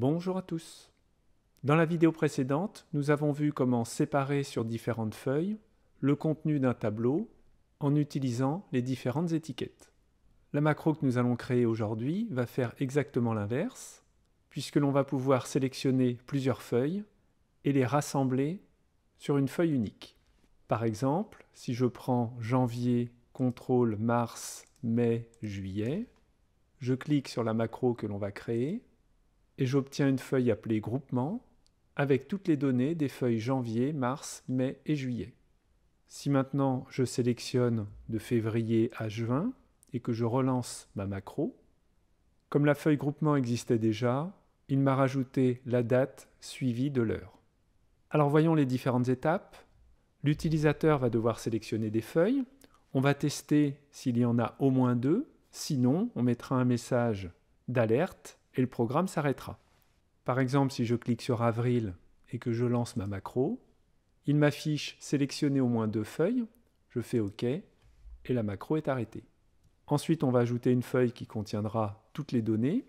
Bonjour à tous. Dans la vidéo précédente, nous avons vu comment séparer sur différentes feuilles le contenu d'un tableau en utilisant les différentes étiquettes. La macro que nous allons créer aujourd'hui va faire exactement l'inverse, puisque l'on va pouvoir sélectionner plusieurs feuilles et les rassembler sur une feuille unique. Par exemple, si je prends janvier, contrôle, mars, mai, juillet, je clique sur la macro que l'on va créer, et j'obtiens une feuille appelée Groupement avec toutes les données des feuilles janvier, mars, mai et juillet. Si maintenant je sélectionne de février à juin et que je relance ma macro, comme la feuille Groupement existait déjà, il m'a rajouté la date suivie de l'heure. Alors voyons les différentes étapes. L'utilisateur va devoir sélectionner des feuilles. On va tester s'il y en a au moins deux. Sinon, on mettra un message d'alerte et le programme s'arrêtera. Par exemple, si je clique sur Avril et que je lance ma macro, il m'affiche sélectionner au moins deux feuilles, je fais OK et la macro est arrêtée. Ensuite, on va ajouter une feuille qui contiendra toutes les données.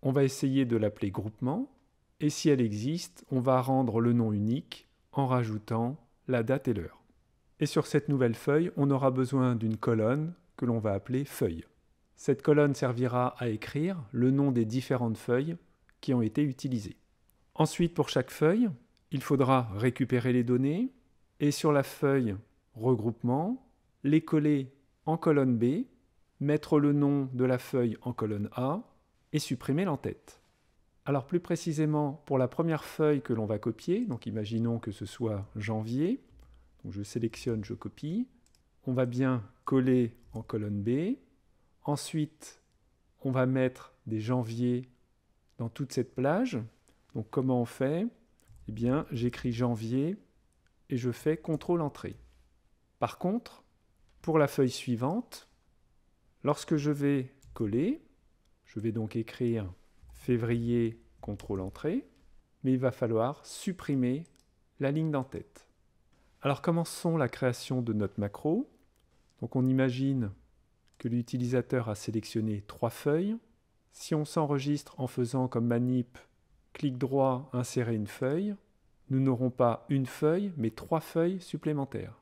On va essayer de l'appeler groupement et si elle existe, on va rendre le nom unique en rajoutant la date et l'heure. Et sur cette nouvelle feuille, on aura besoin d'une colonne que l'on va appeler feuille. Cette colonne servira à écrire le nom des différentes feuilles qui ont été utilisées. Ensuite, pour chaque feuille, il faudra récupérer les données et sur la feuille regroupement, les coller en colonne B, mettre le nom de la feuille en colonne A et supprimer l'entête. Alors plus précisément, pour la première feuille que l'on va copier, donc imaginons que ce soit janvier, donc je sélectionne, je copie, on va bien coller en colonne B, Ensuite, on va mettre des janvier dans toute cette plage. Donc comment on fait Eh bien, j'écris janvier et je fais contrôle entrée. Par contre, pour la feuille suivante, lorsque je vais coller, je vais donc écrire février contrôle entrée, mais il va falloir supprimer la ligne d'en-tête. Alors commençons la création de notre macro. Donc on imagine que l'utilisateur a sélectionné trois feuilles. Si on s'enregistre en faisant comme manip clic droit insérer une feuille, nous n'aurons pas une feuille mais trois feuilles supplémentaires.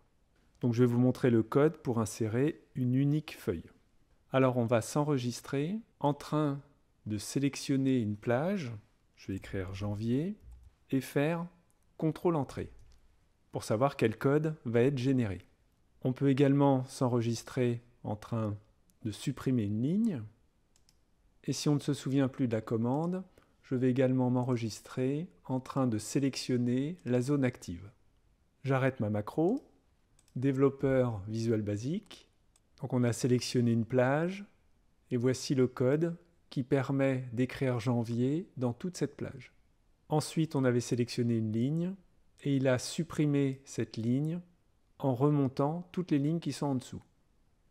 Donc je vais vous montrer le code pour insérer une unique feuille. Alors on va s'enregistrer en train de sélectionner une plage, je vais écrire janvier, et faire contrôle entrée pour savoir quel code va être généré. On peut également s'enregistrer en train supprimer une ligne. Et si on ne se souvient plus de la commande, je vais également m'enregistrer en train de sélectionner la zone active. J'arrête ma macro, développeur Visual Basic. Donc on a sélectionné une plage et voici le code qui permet d'écrire janvier dans toute cette plage. Ensuite, on avait sélectionné une ligne et il a supprimé cette ligne en remontant toutes les lignes qui sont en dessous.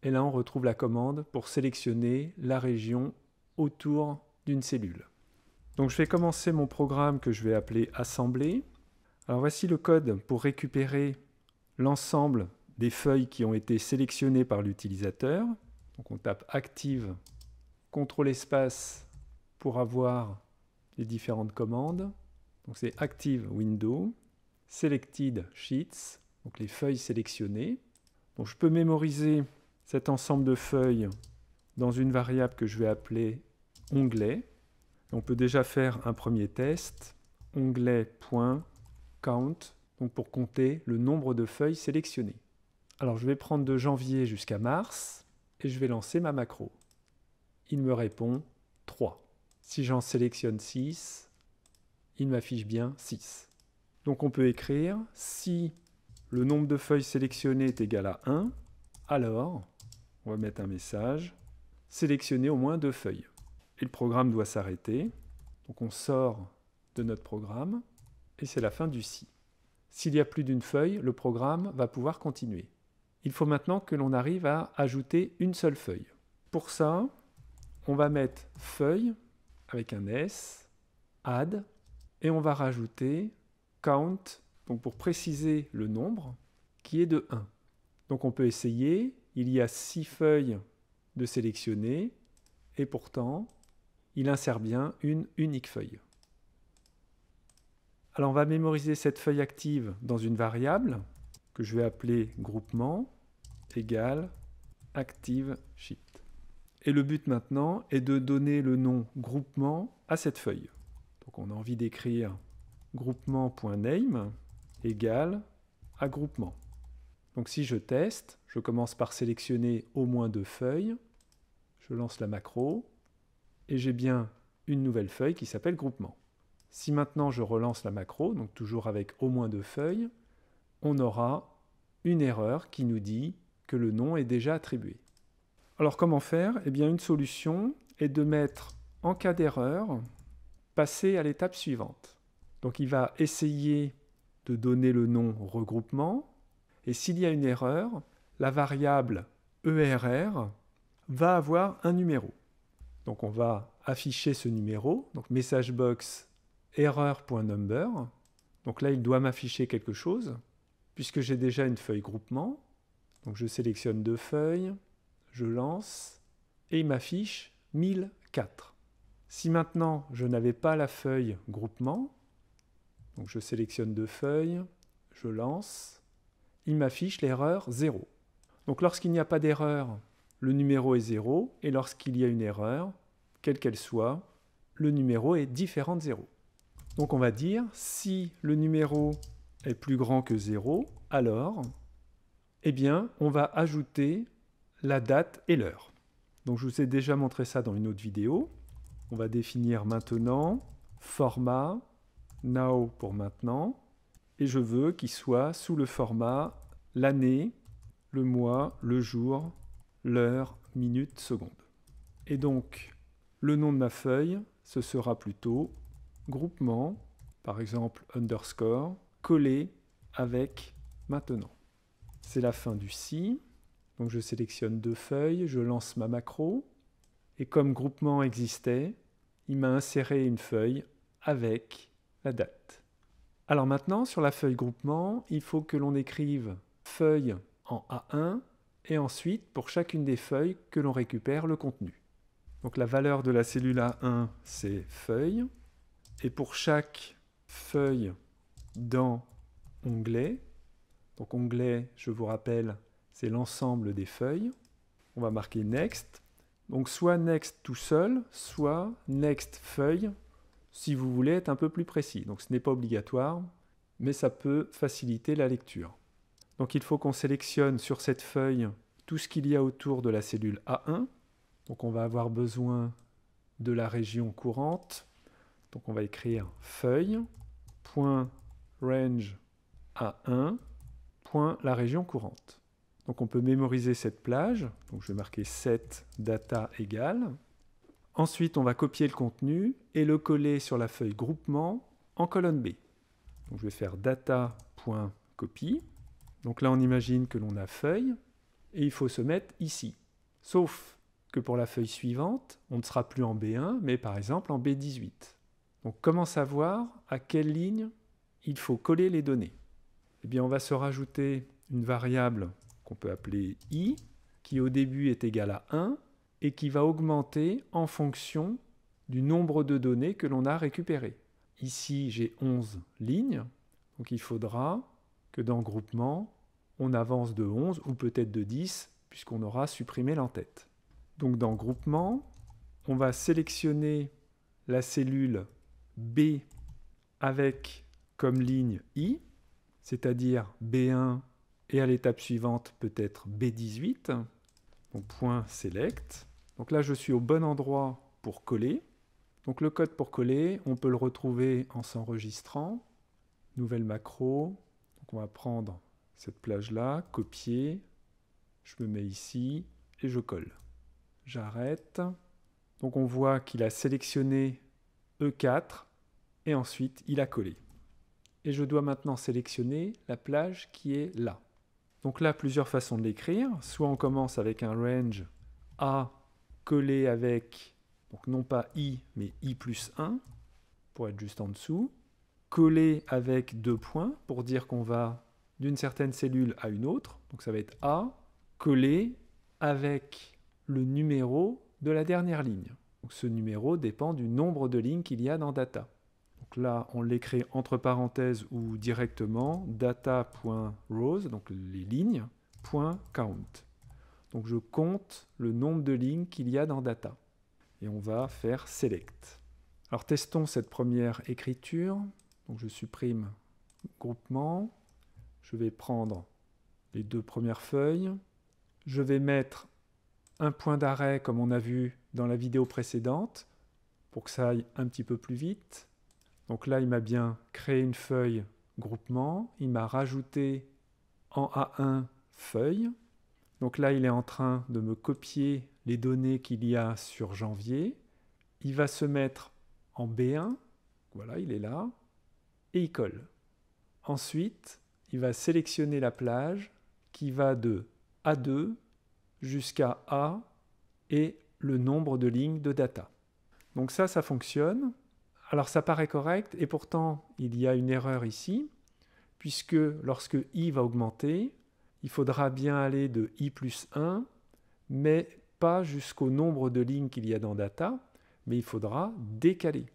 Et là, on retrouve la commande pour sélectionner la région autour d'une cellule. Donc je vais commencer mon programme que je vais appeler Assembler. Alors voici le code pour récupérer l'ensemble des feuilles qui ont été sélectionnées par l'utilisateur. Donc on tape Active, CTRL espace pour avoir les différentes commandes. Donc c'est Active Window, Selected Sheets, donc les feuilles sélectionnées. Donc je peux mémoriser cet ensemble de feuilles dans une variable que je vais appeler onglet. On peut déjà faire un premier test, onglet.count, donc pour compter le nombre de feuilles sélectionnées. Alors je vais prendre de janvier jusqu'à mars et je vais lancer ma macro. Il me répond 3. Si j'en sélectionne 6, il m'affiche bien 6. Donc on peut écrire si le nombre de feuilles sélectionnées est égal à 1, alors on va mettre un message. Sélectionner au moins deux feuilles. Et le programme doit s'arrêter. Donc on sort de notre programme et c'est la fin du si. S'il y a plus d'une feuille, le programme va pouvoir continuer. Il faut maintenant que l'on arrive à ajouter une seule feuille. Pour ça, on va mettre feuille avec un S, add, et on va rajouter count, donc pour préciser le nombre, qui est de 1. Donc on peut essayer il y a six feuilles de sélectionner et pourtant, il insère bien une unique feuille. Alors on va mémoriser cette feuille active dans une variable que je vais appeler groupement égale active sheet. Et le but maintenant est de donner le nom groupement à cette feuille. Donc on a envie d'écrire groupement.name égale à groupement. Donc si je teste, je commence par sélectionner au moins deux feuilles, je lance la macro, et j'ai bien une nouvelle feuille qui s'appelle groupement. Si maintenant je relance la macro, donc toujours avec au moins deux feuilles, on aura une erreur qui nous dit que le nom est déjà attribué. Alors comment faire Eh bien une solution est de mettre en cas d'erreur, passer à l'étape suivante. Donc il va essayer de donner le nom regroupement, et s'il y a une erreur, la variable ERR va avoir un numéro. Donc on va afficher ce numéro, donc message box Donc là, il doit m'afficher quelque chose, puisque j'ai déjà une feuille groupement. Donc je sélectionne deux feuilles, je lance, et il m'affiche 1004. Si maintenant je n'avais pas la feuille groupement, donc je sélectionne deux feuilles, je lance, il m'affiche l'erreur 0. Donc lorsqu'il n'y a pas d'erreur, le numéro est 0, et lorsqu'il y a une erreur, quelle qu'elle soit, le numéro est différent de 0. Donc on va dire, si le numéro est plus grand que 0, alors, eh bien, on va ajouter la date et l'heure. Donc je vous ai déjà montré ça dans une autre vidéo. On va définir maintenant, format, now pour maintenant, et je veux qu'il soit sous le format l'année, le mois, le jour, l'heure, minute, seconde. Et donc, le nom de ma feuille, ce sera plutôt groupement, par exemple underscore, collé avec maintenant. C'est la fin du si. Donc je sélectionne deux feuilles, je lance ma macro. Et comme groupement existait, il m'a inséré une feuille avec la date. Alors maintenant, sur la feuille groupement, il faut que l'on écrive feuille en A1 et ensuite, pour chacune des feuilles, que l'on récupère le contenu. Donc la valeur de la cellule A1, c'est feuille. Et pour chaque feuille dans onglet, donc onglet, je vous rappelle, c'est l'ensemble des feuilles. On va marquer Next. Donc soit Next tout seul, soit Next feuille si vous voulez être un peu plus précis. Donc ce n'est pas obligatoire, mais ça peut faciliter la lecture. Donc il faut qu'on sélectionne sur cette feuille tout ce qu'il y a autour de la cellule A1. Donc on va avoir besoin de la région courante. Donc on va écrire feuille, point A1, point la région courante. Donc on peut mémoriser cette plage. Donc je vais marquer set data égale. Ensuite, on va copier le contenu et le coller sur la feuille groupement en colonne B. je vais faire data.copy. Donc là, on imagine que l'on a feuille et il faut se mettre ici. Sauf que pour la feuille suivante, on ne sera plus en B1, mais par exemple en B18. Donc comment savoir à quelle ligne il faut coller les données Eh bien, on va se rajouter une variable qu'on peut appeler i, qui au début est égale à 1 et qui va augmenter en fonction du nombre de données que l'on a récupérées. Ici, j'ai 11 lignes, donc il faudra que dans groupement, on avance de 11 ou peut-être de 10, puisqu'on aura supprimé l'entête. Donc dans groupement, on va sélectionner la cellule B avec comme ligne I, c'est-à-dire B1 et à l'étape suivante peut-être B18 point select. Donc là, je suis au bon endroit pour coller. Donc le code pour coller, on peut le retrouver en s'enregistrant. Nouvelle macro. Donc on va prendre cette plage-là, copier. Je me mets ici et je colle. J'arrête. Donc on voit qu'il a sélectionné E4 et ensuite il a collé. Et je dois maintenant sélectionner la plage qui est là. Donc là, plusieurs façons de l'écrire. Soit on commence avec un range A collé avec, donc non pas I, mais I plus 1, pour être juste en dessous, collé avec deux points, pour dire qu'on va d'une certaine cellule à une autre. Donc ça va être A collé avec le numéro de la dernière ligne. Donc ce numéro dépend du nombre de lignes qu'il y a dans data. Donc là, on l'écrit entre parenthèses ou directement data.rows, donc les lignes, point .count. Donc je compte le nombre de lignes qu'il y a dans data. Et on va faire select. Alors testons cette première écriture. Donc je supprime groupement. Je vais prendre les deux premières feuilles. Je vais mettre un point d'arrêt comme on a vu dans la vidéo précédente pour que ça aille un petit peu plus vite. Donc là, il m'a bien créé une feuille groupement, il m'a rajouté en A1 feuille. Donc là, il est en train de me copier les données qu'il y a sur janvier. Il va se mettre en B1, voilà, il est là, et il colle. Ensuite, il va sélectionner la plage qui va de A2 jusqu'à A et le nombre de lignes de data. Donc ça, ça fonctionne alors ça paraît correct, et pourtant il y a une erreur ici, puisque lorsque i va augmenter, il faudra bien aller de i plus 1, mais pas jusqu'au nombre de lignes qu'il y a dans data, mais il faudra décaler.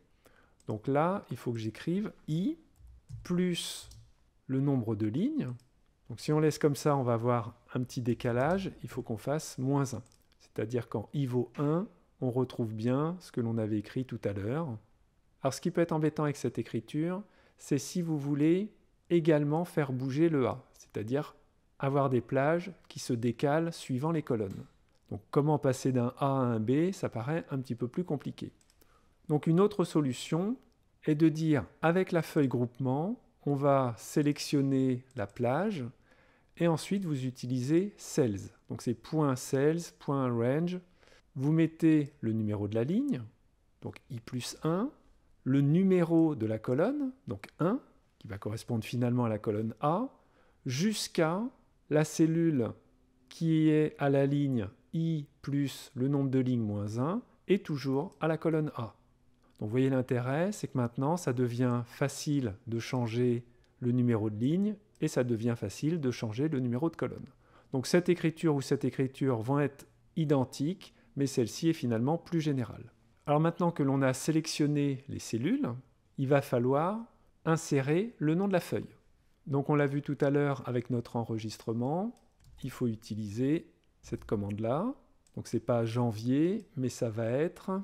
Donc là, il faut que j'écrive i plus le nombre de lignes. Donc si on laisse comme ça, on va avoir un petit décalage, il faut qu'on fasse moins 1. C'est-à-dire quand i vaut 1, on retrouve bien ce que l'on avait écrit tout à l'heure. Alors ce qui peut être embêtant avec cette écriture, c'est si vous voulez également faire bouger le A, c'est-à-dire avoir des plages qui se décalent suivant les colonnes. Donc comment passer d'un A à un B, ça paraît un petit peu plus compliqué. Donc une autre solution est de dire avec la feuille groupement, on va sélectionner la plage et ensuite vous utilisez cells. Donc c'est .range. Vous mettez le numéro de la ligne, donc i plus 1, le numéro de la colonne, donc 1, qui va correspondre finalement à la colonne A, jusqu'à la cellule qui est à la ligne I plus le nombre de lignes moins 1, et toujours à la colonne A. Donc vous voyez l'intérêt, c'est que maintenant ça devient facile de changer le numéro de ligne et ça devient facile de changer le numéro de colonne. Donc cette écriture ou cette écriture vont être identiques, mais celle-ci est finalement plus générale. Alors maintenant que l'on a sélectionné les cellules, il va falloir insérer le nom de la feuille. Donc on l'a vu tout à l'heure avec notre enregistrement, il faut utiliser cette commande-là. Donc ce n'est pas janvier, mais ça va être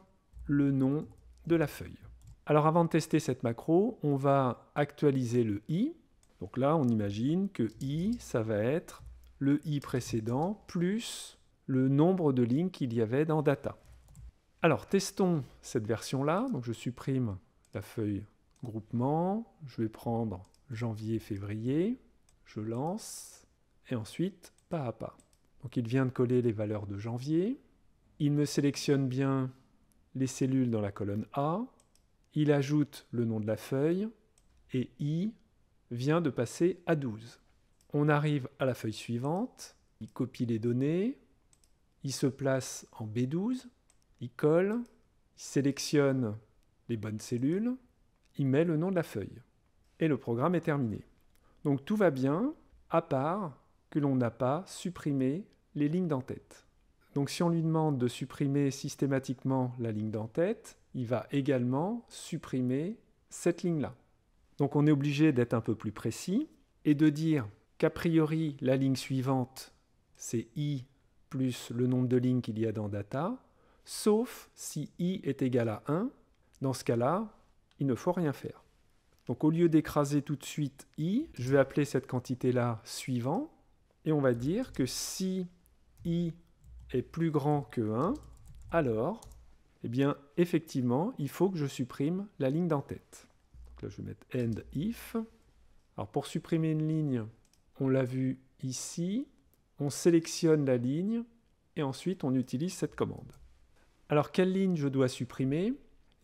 le nom de la feuille. Alors avant de tester cette macro, on va actualiser le i. Donc là, on imagine que i, ça va être le i précédent plus le nombre de lignes qu'il y avait dans data. Alors, testons cette version-là. Donc, je supprime la feuille groupement. Je vais prendre janvier-février. Je lance. Et ensuite, pas à pas. Donc, il vient de coller les valeurs de janvier. Il me sélectionne bien les cellules dans la colonne A. Il ajoute le nom de la feuille. Et I vient de passer à 12. On arrive à la feuille suivante. Il copie les données. Il se place en B12 il colle, il sélectionne les bonnes cellules, il met le nom de la feuille. Et le programme est terminé. Donc tout va bien, à part que l'on n'a pas supprimé les lignes d'entête. Donc si on lui demande de supprimer systématiquement la ligne d'entête, il va également supprimer cette ligne-là. Donc on est obligé d'être un peu plus précis et de dire qu'a priori la ligne suivante, c'est i plus le nombre de lignes qu'il y a dans data, sauf si i est égal à 1. Dans ce cas-là, il ne faut rien faire. Donc au lieu d'écraser tout de suite i, je vais appeler cette quantité-là suivant, et on va dire que si i est plus grand que 1, alors, eh bien, effectivement, il faut que je supprime la ligne d'en-tête. Donc là, je vais mettre end if. Alors pour supprimer une ligne, on l'a vu ici, on sélectionne la ligne, et ensuite on utilise cette commande. Alors quelle ligne je dois supprimer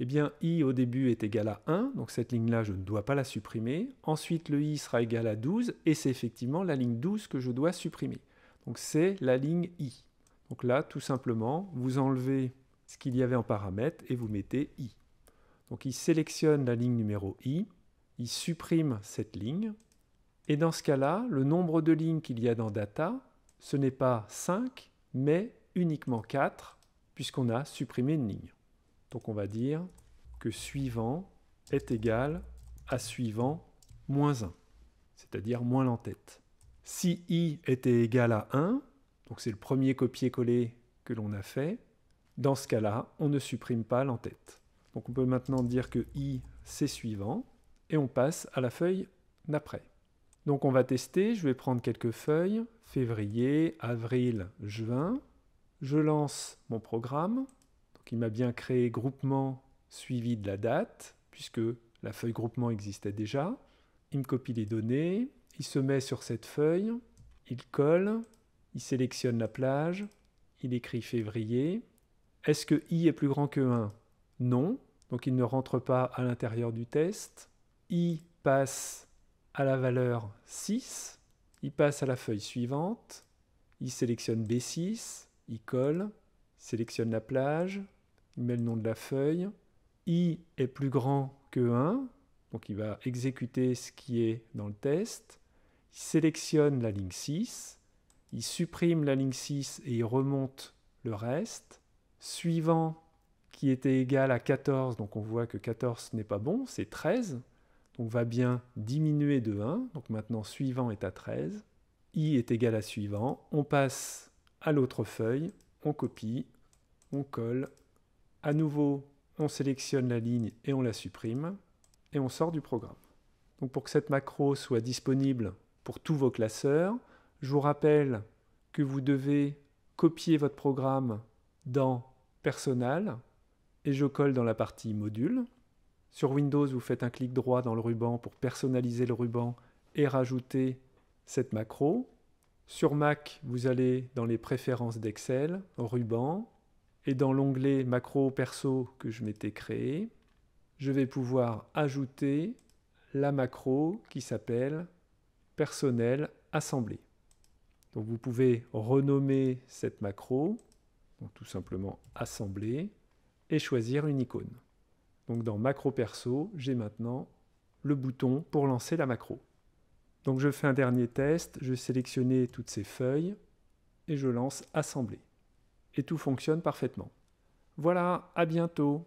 Eh bien i au début est égal à 1, donc cette ligne-là je ne dois pas la supprimer. Ensuite le i sera égal à 12 et c'est effectivement la ligne 12 que je dois supprimer. Donc c'est la ligne i. Donc là tout simplement vous enlevez ce qu'il y avait en paramètre et vous mettez i. Donc il sélectionne la ligne numéro i, il supprime cette ligne, et dans ce cas-là, le nombre de lignes qu'il y a dans data, ce n'est pas 5, mais uniquement 4, puisqu'on a supprimé une ligne. Donc on va dire que suivant est égal à suivant moins 1, c'est-à-dire moins l'entête. Si i était égal à 1, donc c'est le premier copier-coller que l'on a fait, dans ce cas-là, on ne supprime pas l'entête. Donc on peut maintenant dire que i c'est suivant, et on passe à la feuille d'après. Donc on va tester, je vais prendre quelques feuilles, février, avril, juin, je lance mon programme. Donc il m'a bien créé groupement suivi de la date, puisque la feuille groupement existait déjà. Il me copie les données, il se met sur cette feuille, il colle, il sélectionne la plage, il écrit février. Est-ce que i est plus grand que 1 Non, donc il ne rentre pas à l'intérieur du test. i passe à la valeur 6, il passe à la feuille suivante, il sélectionne B6, il colle, sélectionne la plage, il met le nom de la feuille, i est plus grand que 1, donc il va exécuter ce qui est dans le test, il sélectionne la ligne 6, il supprime la ligne 6 et il remonte le reste. Suivant qui était égal à 14, donc on voit que 14 n'est pas bon, c'est 13. Donc va bien diminuer de 1, donc maintenant suivant est à 13. i est égal à suivant, on passe à l'autre feuille, on copie, on colle, à nouveau on sélectionne la ligne et on la supprime, et on sort du programme. Donc pour que cette macro soit disponible pour tous vos classeurs, je vous rappelle que vous devez copier votre programme dans Personnel, et je colle dans la partie Module. Sur Windows, vous faites un clic droit dans le ruban pour personnaliser le ruban et rajouter cette macro. Sur Mac, vous allez dans les préférences d'Excel, ruban, et dans l'onglet macro perso que je m'étais créé, je vais pouvoir ajouter la macro qui s'appelle personnel assemblé. Donc vous pouvez renommer cette macro, tout simplement Assemblé, et choisir une icône. Donc dans macro perso, j'ai maintenant le bouton pour lancer la macro. Donc je fais un dernier test, je sélectionne toutes ces feuilles et je lance assembler. Et tout fonctionne parfaitement. Voilà, à bientôt